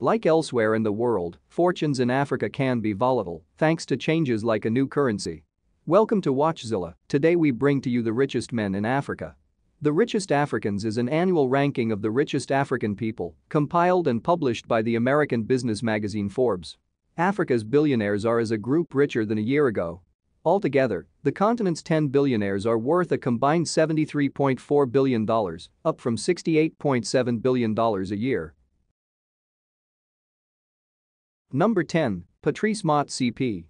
Like elsewhere in the world, fortunes in Africa can be volatile thanks to changes like a new currency. Welcome to WatchZilla, today we bring to you the richest men in Africa. The Richest Africans is an annual ranking of the richest African people, compiled and published by the American business magazine Forbes. Africa's billionaires are as a group richer than a year ago. Altogether, the continent's 10 billionaires are worth a combined $73.4 billion, up from $68.7 billion a year Number 10. Patrice Mott CP.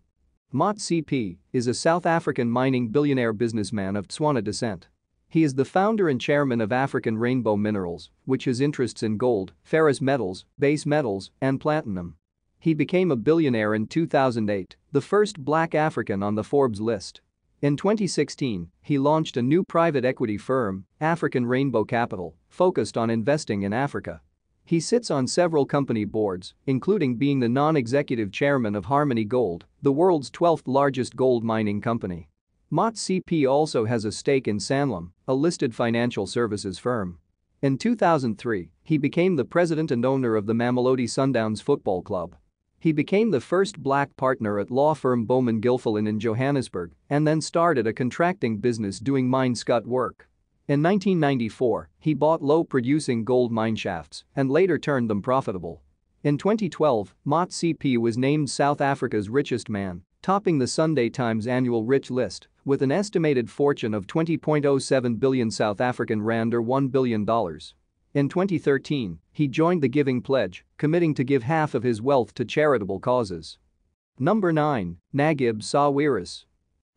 Mott CP is a South African mining billionaire businessman of Tswana descent. He is the founder and chairman of African Rainbow Minerals, which has interests in gold, ferrous metals, base metals, and platinum. He became a billionaire in 2008, the first black African on the Forbes list. In 2016, he launched a new private equity firm, African Rainbow Capital, focused on investing in Africa. He sits on several company boards, including being the non-executive chairman of Harmony Gold, the world's 12th largest gold mining company. Mott CP also has a stake in Sanlam, a listed financial services firm. In 2003, he became the president and owner of the Mamelodi Sundowns Football Club. He became the first black partner at law firm Bowman Gilfillan in Johannesburg and then started a contracting business doing mine scut work. In 1994, he bought low-producing gold mine shafts and later turned them profitable. In 2012, Mott CP was named South Africa's richest man, topping the Sunday Times annual rich list with an estimated fortune of 20.07 billion South African rand or $1 billion. In 2013, he joined the Giving Pledge, committing to give half of his wealth to charitable causes. Number 9. Naguib Sawiris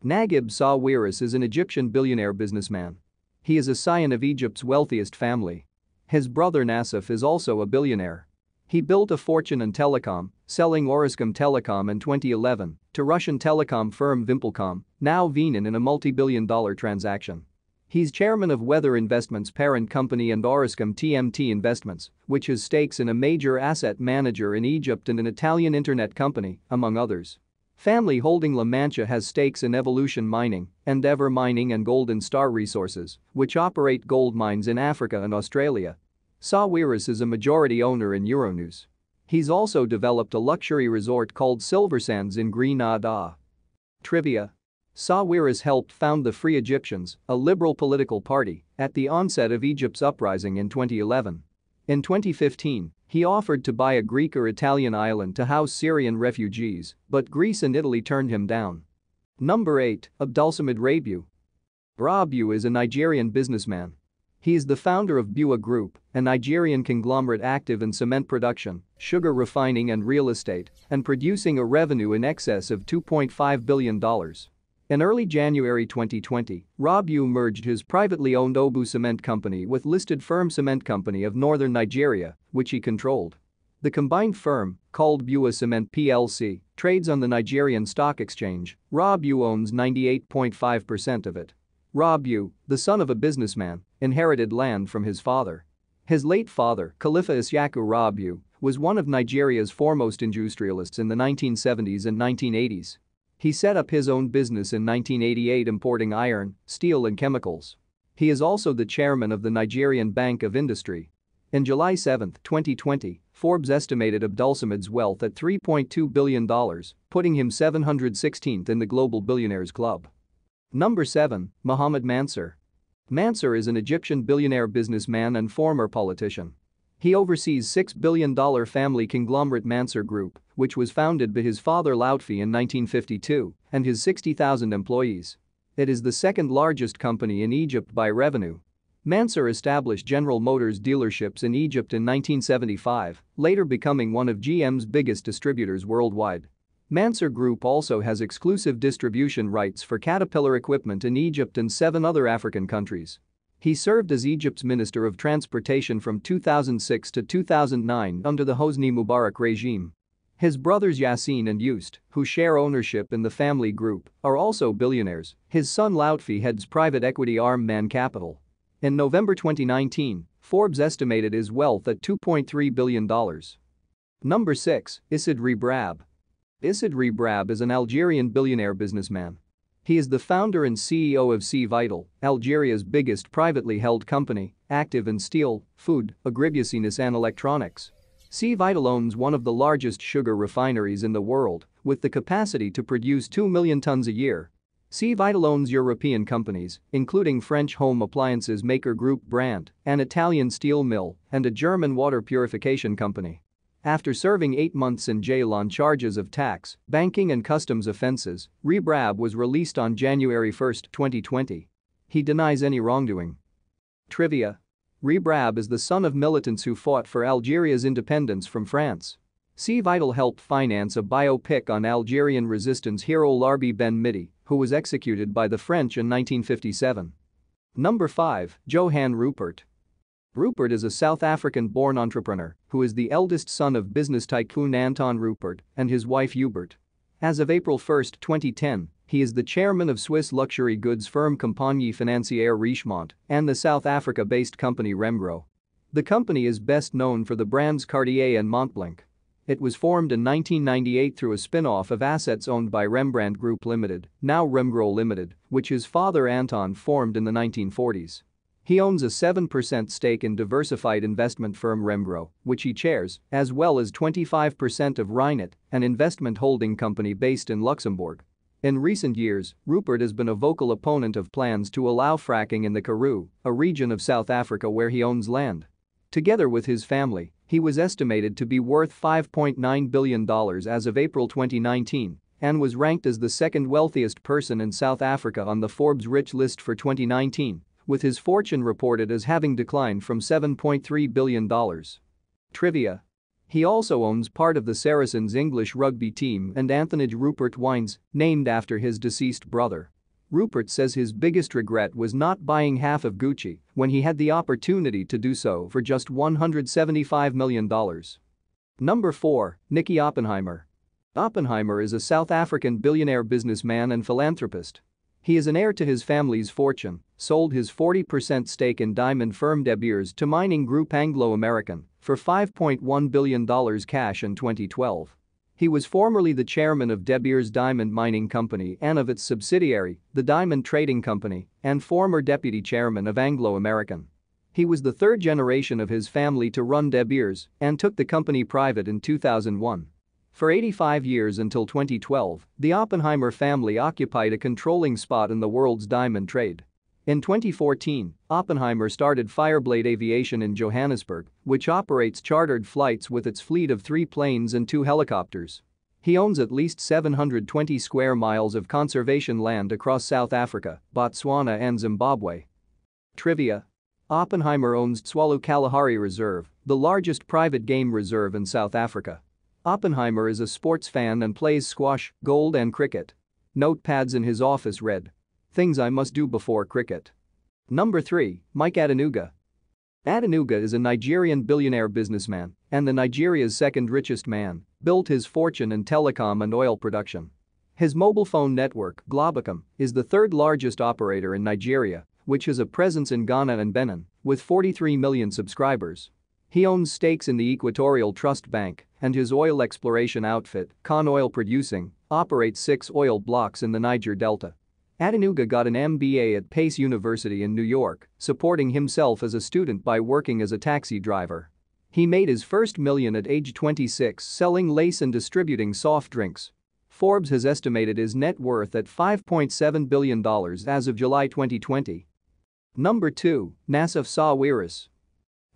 Naguib Sawiris is an Egyptian billionaire businessman he is a scion of Egypt's wealthiest family. His brother Nassif is also a billionaire. He built a fortune in telecom, selling Oriscom Telecom in 2011 to Russian telecom firm Vimpelcom, now Venan in a multi-billion dollar transaction. He's chairman of Weather Investments parent company and Oriscom TMT Investments, which has stakes in a major asset manager in Egypt and an Italian internet company, among others. Family holding La Mancha has stakes in Evolution Mining, Endeavour Mining and Golden Star Resources, which operate gold mines in Africa and Australia. Sawiris is a majority owner in Euronews. He's also developed a luxury resort called Silver Sands in Grenada. Trivia Sawiris helped found the Free Egyptians, a liberal political party, at the onset of Egypt's uprising in 2011. In 2015, he offered to buy a Greek or Italian island to house Syrian refugees, but Greece and Italy turned him down. Number 8, Abdulsamid Rabiu. Rabiu is a Nigerian businessman. He is the founder of Bua Group, a Nigerian conglomerate active in cement production, sugar refining and real estate, and producing a revenue in excess of $2.5 billion. In early January 2020, Rob U merged his privately owned Obu Cement Company with listed firm Cement Company of Northern Nigeria, which he controlled. The combined firm, called Bua Cement plc, trades on the Nigerian Stock Exchange. Rob U owns 98.5% of it. Rob U, the son of a businessman, inherited land from his father. His late father, Khalifa Isyaku Rob U, was one of Nigeria's foremost industrialists in the 1970s and 1980s. He set up his own business in 1988 importing iron, steel and chemicals. He is also the chairman of the Nigerian Bank of Industry. In July 7, 2020, Forbes estimated Abdulsamid's wealth at $3.2 billion, putting him 716th in the Global Billionaires Club. Number 7, Mohamed Mansur. Mansur is an Egyptian billionaire businessman and former politician. He oversees $6 billion family conglomerate Mansur Group, which was founded by his father Lautfi in 1952, and his 60,000 employees. It is the second largest company in Egypt by revenue. Mansur established General Motors dealerships in Egypt in 1975, later becoming one of GM's biggest distributors worldwide. Mansur Group also has exclusive distribution rights for Caterpillar equipment in Egypt and seven other African countries. He served as Egypt's Minister of Transportation from 2006 to 2009 under the Hosni Mubarak regime. His brothers Yassin and Yust, who share ownership in the family group, are also billionaires. His son Lautfi heads private equity arm Man Capital. In November 2019, Forbes estimated his wealth at $2.3 billion. Number 6, Isidre Brab. Isidre Brab is an Algerian billionaire businessman he is the founder and CEO of C-Vital, Algeria's biggest privately held company, active in steel, food, agribusiness and electronics. C-Vital owns one of the largest sugar refineries in the world, with the capacity to produce 2 million tons a year. C-Vital owns European companies, including French home appliances maker Group Brand, an Italian steel mill, and a German water purification company. After serving eight months in jail on charges of tax, banking and customs offenses, Rebrab was released on January 1, 2020. He denies any wrongdoing. Trivia. Rebrab is the son of militants who fought for Algeria's independence from France. See Vital helped finance a biopic on Algerian resistance hero Larbi Ben Midi, who was executed by the French in 1957. Number 5, Johann Rupert. Rupert is a South African-born entrepreneur who is the eldest son of business tycoon Anton Rupert and his wife Hubert. As of April 1, 2010, he is the chairman of Swiss luxury goods firm Compagnie Financière Richemont and the South Africa-based company Rembro. The company is best known for the brands Cartier and Montblanc. It was formed in 1998 through a spin-off of assets owned by Rembrandt Group Limited, now Remgro Limited, which his father Anton formed in the 1940s. He owns a 7% stake in diversified investment firm Rembro, which he chairs, as well as 25% of Rhinet, an investment holding company based in Luxembourg. In recent years, Rupert has been a vocal opponent of plans to allow fracking in the Karoo, a region of South Africa where he owns land. Together with his family, he was estimated to be worth $5.9 billion as of April 2019 and was ranked as the second wealthiest person in South Africa on the Forbes Rich list for 2019 with his fortune reported as having declined from $7.3 billion. Trivia. He also owns part of the Saracens' English rugby team and Anthony Rupert Wines, named after his deceased brother. Rupert says his biggest regret was not buying half of Gucci when he had the opportunity to do so for just $175 million. Number 4, Nicky Oppenheimer. Oppenheimer is a South African billionaire businessman and philanthropist he is an heir to his family's fortune, sold his 40% stake in diamond firm De Beers to mining group Anglo American for $5.1 billion cash in 2012. He was formerly the chairman of De Beers Diamond Mining Company and of its subsidiary, the Diamond Trading Company, and former deputy chairman of Anglo American. He was the third generation of his family to run De Beers and took the company private in 2001. For 85 years until 2012, the Oppenheimer family occupied a controlling spot in the world's diamond trade. In 2014, Oppenheimer started Fireblade Aviation in Johannesburg, which operates chartered flights with its fleet of three planes and two helicopters. He owns at least 720 square miles of conservation land across South Africa, Botswana and Zimbabwe. Trivia Oppenheimer owns Swallow Kalahari Reserve, the largest private game reserve in South Africa. Oppenheimer is a sports fan and plays squash, gold and cricket. Notepads in his office read. Things I must do before cricket. Number 3, Mike Adenuga. Adenuga is a Nigerian billionaire businessman and the Nigeria's second richest man, built his fortune in telecom and oil production. His mobile phone network, Globacom, is the third largest operator in Nigeria, which has a presence in Ghana and Benin, with 43 million subscribers. He owns stakes in the Equatorial Trust Bank, and his oil exploration outfit, Con Oil Producing, operates six oil blocks in the Niger Delta. Adenuga got an MBA at Pace University in New York, supporting himself as a student by working as a taxi driver. He made his first million at age 26 selling lace and distributing soft drinks. Forbes has estimated his net worth at $5.7 billion as of July 2020. Number 2, Nassif Sawiris.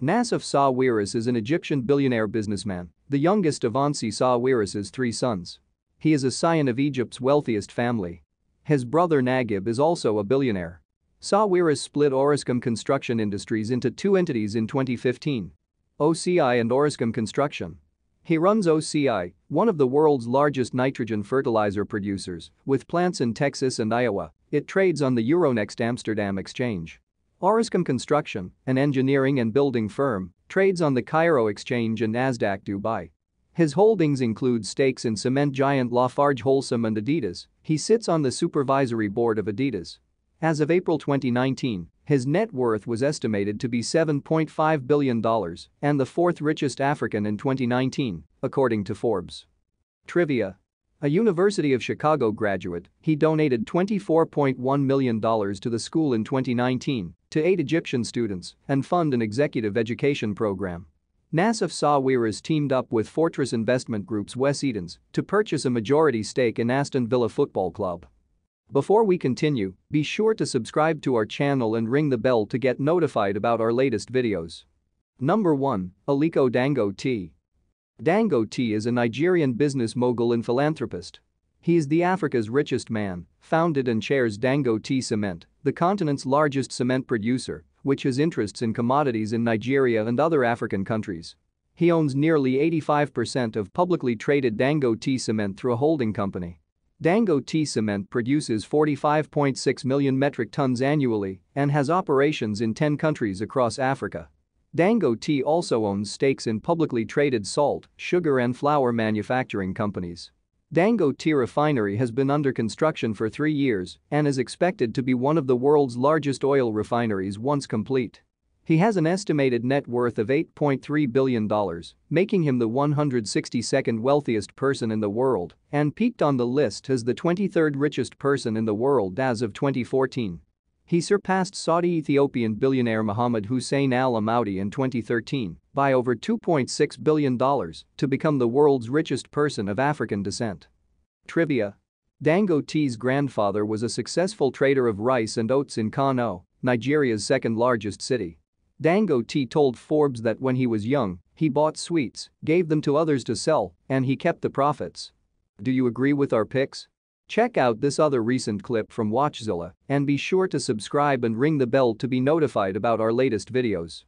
Nassif Sawiris is an Egyptian billionaire businessman the youngest of Ansi Sawiris's three sons. He is a scion of Egypt's wealthiest family. His brother Nagib is also a billionaire. Sawiris split Oriskan Construction Industries into two entities in 2015. OCI and Oriskan Construction. He runs OCI, one of the world's largest nitrogen fertilizer producers, with plants in Texas and Iowa. It trades on the Euronext Amsterdam exchange. Oriscom Construction, an engineering and building firm, trades on the Cairo Exchange and Nasdaq Dubai. His holdings include stakes in cement giant Lafarge Holcim and Adidas. He sits on the supervisory board of Adidas. As of April 2019, his net worth was estimated to be $7.5 billion and the fourth richest African in 2019, according to Forbes. Trivia a University of Chicago graduate, he donated $24.1 million to the school in 2019 to aid Egyptian students and fund an executive education program. Nassif Sawiris teamed up with Fortress Investment Group's Wes Edens to purchase a majority stake in Aston Villa Football Club. Before we continue, be sure to subscribe to our channel and ring the bell to get notified about our latest videos. Number 1, Aliko Dango T. Dango T is a Nigerian business mogul and philanthropist. He is the Africa's richest man, founded and chairs Dango T Cement, the continent's largest cement producer, which has interests in commodities in Nigeria and other African countries. He owns nearly 85% of publicly traded Dangote Cement through a holding company. Dangote Cement produces 45.6 million metric tons annually and has operations in 10 countries across Africa. Dangote also owns stakes in publicly traded salt, sugar and flour manufacturing companies. Dangote refinery has been under construction for three years and is expected to be one of the world's largest oil refineries once complete. He has an estimated net worth of $8.3 billion, making him the 162nd wealthiest person in the world and peaked on the list as the 23rd richest person in the world as of 2014. He surpassed Saudi Ethiopian billionaire Mohammed Hussein Al Amaudi in 2013 by over $2.6 billion to become the world's richest person of African descent. Trivia Dangote's grandfather was a successful trader of rice and oats in Kano, Nigeria's second largest city. Dangote told Forbes that when he was young, he bought sweets, gave them to others to sell, and he kept the profits. Do you agree with our picks? Check out this other recent clip from Watchzilla and be sure to subscribe and ring the bell to be notified about our latest videos.